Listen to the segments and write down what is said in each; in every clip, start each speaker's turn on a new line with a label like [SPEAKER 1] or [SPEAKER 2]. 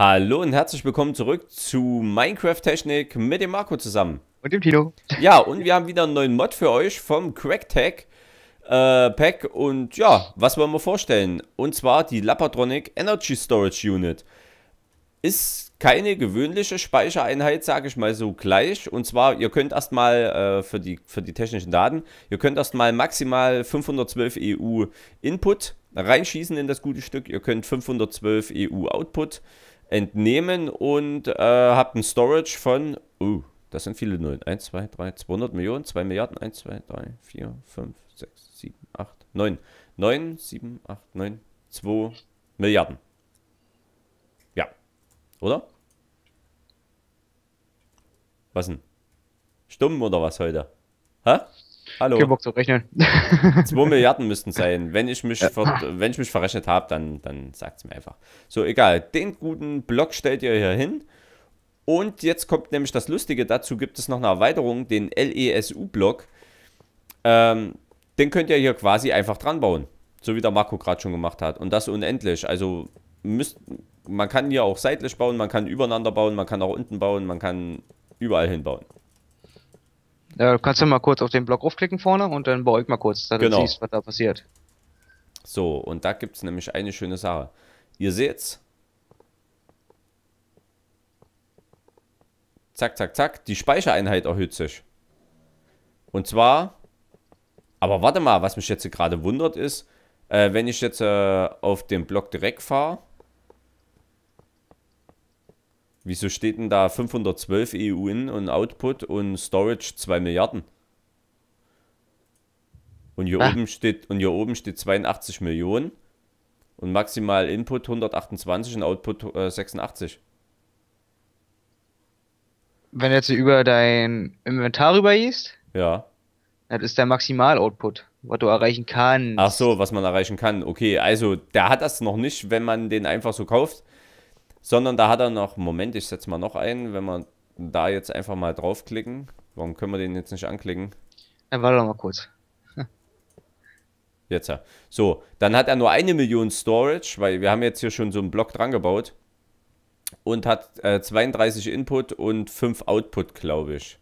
[SPEAKER 1] Hallo und herzlich willkommen zurück zu Minecraft Technik mit dem Marco zusammen. Und dem Tino. Ja, und wir haben wieder einen neuen Mod für euch vom CrackTech äh, Pack. Und ja, was wollen wir vorstellen? Und zwar die Lapatronic Energy Storage Unit. Ist keine gewöhnliche Speichereinheit, sage ich mal so gleich. Und zwar, ihr könnt erstmal äh, für, die, für die technischen Daten, ihr könnt erstmal maximal 512 EU Input reinschießen in das gute Stück. Ihr könnt 512 EU Output entnehmen und äh, habe ein Storage von, uh, das sind viele Nullen, 1, 2, 3, 200 Millionen, 2 Milliarden, 1, 2, 3, 4, 5, 6, 7, 8, 9, 9, 7, 8, 9, 2 Milliarden. Ja, oder? Was denn? Stumm oder was heute? Hä? Hallo. Kein Bock zu rechnen. 2 Milliarden müssten sein. Wenn ich mich, ja. wenn ich mich verrechnet habe, dann, dann sagt es mir einfach. So, egal. Den guten Block stellt ihr hier hin. Und jetzt kommt nämlich das Lustige. Dazu gibt es noch eine Erweiterung, den LESU-Block. Ähm, den könnt ihr hier quasi einfach dran bauen. So wie der Marco gerade schon gemacht hat. Und das unendlich. Also müsst, man kann hier auch seitlich bauen, man kann übereinander bauen, man kann auch unten bauen, man kann überall hinbauen. Ja, kannst du mal kurz auf den Block aufklicken vorne und dann beäug mal kurz, dass genau. du siehst, was da passiert. So, und da gibt es nämlich eine schöne Sache. Ihr seht's. Zack, zack, zack. Die Speichereinheit erhöht sich. Und zwar... Aber warte mal, was mich jetzt gerade wundert ist, äh, wenn ich jetzt äh, auf den Block direkt fahre, Wieso steht denn da 512 EU in und Output und Storage 2 Milliarden? Und hier, ah. oben steht, und hier oben steht 82 Millionen und maximal Input 128 und Output äh, 86. Wenn jetzt über dein Inventar rüber ist, ja. das ist der Maximal-Output, was du erreichen kannst. Ach so, was man erreichen kann. Okay, also der hat das noch nicht, wenn man den einfach so kauft. Sondern da hat er noch, Moment, ich setze mal noch einen, wenn wir da jetzt einfach mal draufklicken. Warum können wir den jetzt nicht anklicken? Ja, warte mal kurz. Jetzt ja. So, dann hat er nur eine Million Storage, weil wir haben jetzt hier schon so einen Block dran gebaut. Und hat äh, 32 Input und 5 Output, glaube ich.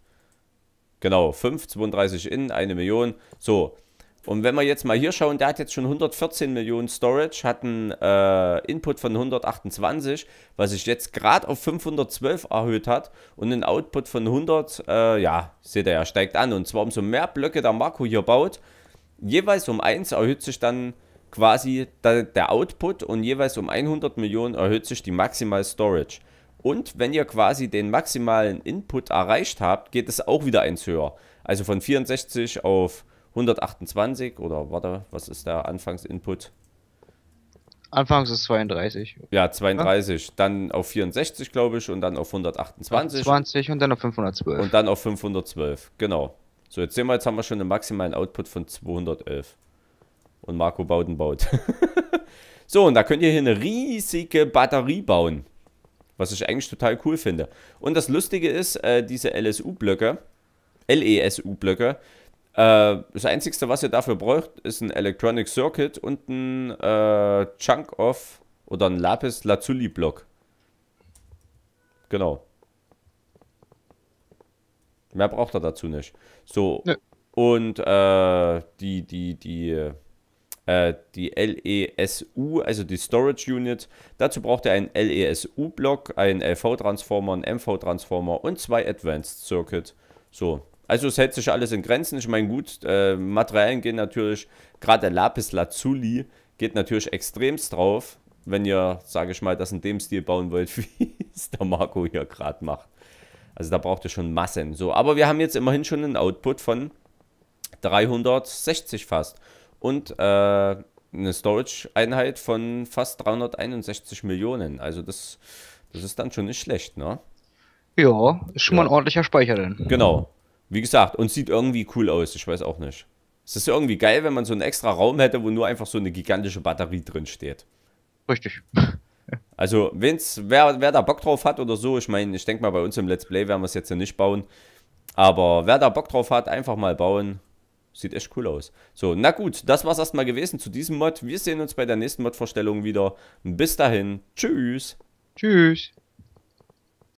[SPEAKER 1] Genau, 5, 32 in, eine Million. So, und wenn wir jetzt mal hier schauen, der hat jetzt schon 114 Millionen Storage, hat einen äh, Input von 128, was sich jetzt gerade auf 512 erhöht hat und einen Output von 100, äh, ja, seht ihr ja, steigt an. Und zwar umso mehr Blöcke der Marco hier baut, jeweils um 1 erhöht sich dann quasi der, der Output und jeweils um 100 Millionen erhöht sich die maximal Storage. Und wenn ihr quasi den maximalen Input erreicht habt, geht es auch wieder eins höher. Also von 64 auf 128 oder warte, was ist der Anfangsinput? Anfangs ist 32. Ja, 32, dann auf 64, glaube ich, und dann auf 128. 20 und dann auf 512. Und dann auf 512, genau. So, jetzt sehen wir, jetzt haben wir schon einen maximalen Output von 211. Und Marco Bauten baut. so, und da könnt ihr hier eine riesige Batterie bauen. Was ich eigentlich total cool finde. Und das Lustige ist, äh, diese LSU-Blöcke, LESU-Blöcke, äh, das Einzige, was ihr dafür braucht, ist ein Electronic Circuit und ein äh, Chunk of oder ein Lapis Lazuli Block. Genau. Mehr braucht er dazu nicht. So. Nee. Und äh, die, die, die, äh, die LESU, also die Storage Unit, dazu braucht ihr einen LESU-Block, einen LV-Transformer, einen MV-Transformer und zwei Advanced Circuit. So, also es hält sich alles in Grenzen. Ich meine, gut, äh, Materialien gehen natürlich, gerade der Lapis Lazuli geht natürlich extremst drauf, wenn ihr, sage ich mal, das in dem Stil bauen wollt, wie es der Marco hier gerade macht. Also da braucht ihr schon Massen. So, aber wir haben jetzt immerhin schon einen Output von 360 fast. Und äh, eine Storage-Einheit von fast 361 Millionen. Also das, das ist dann schon nicht schlecht, ne? Ja, ist schon ja. mal ein ordentlicher Speicher denn. Genau. Wie gesagt, und sieht irgendwie cool aus, ich weiß auch nicht. Es ist irgendwie geil, wenn man so einen extra Raum hätte, wo nur einfach so eine gigantische Batterie drin steht. Richtig. Also, wenn's, wer, wer da Bock drauf hat oder so, ich meine, ich denke mal, bei uns im Let's Play werden wir es jetzt ja nicht bauen. Aber wer da Bock drauf hat, einfach mal bauen. Sieht echt cool aus. So, na gut, das war's erstmal gewesen zu diesem Mod. Wir sehen uns bei der nächsten Mod-Vorstellung wieder. Bis dahin, tschüss. Tschüss.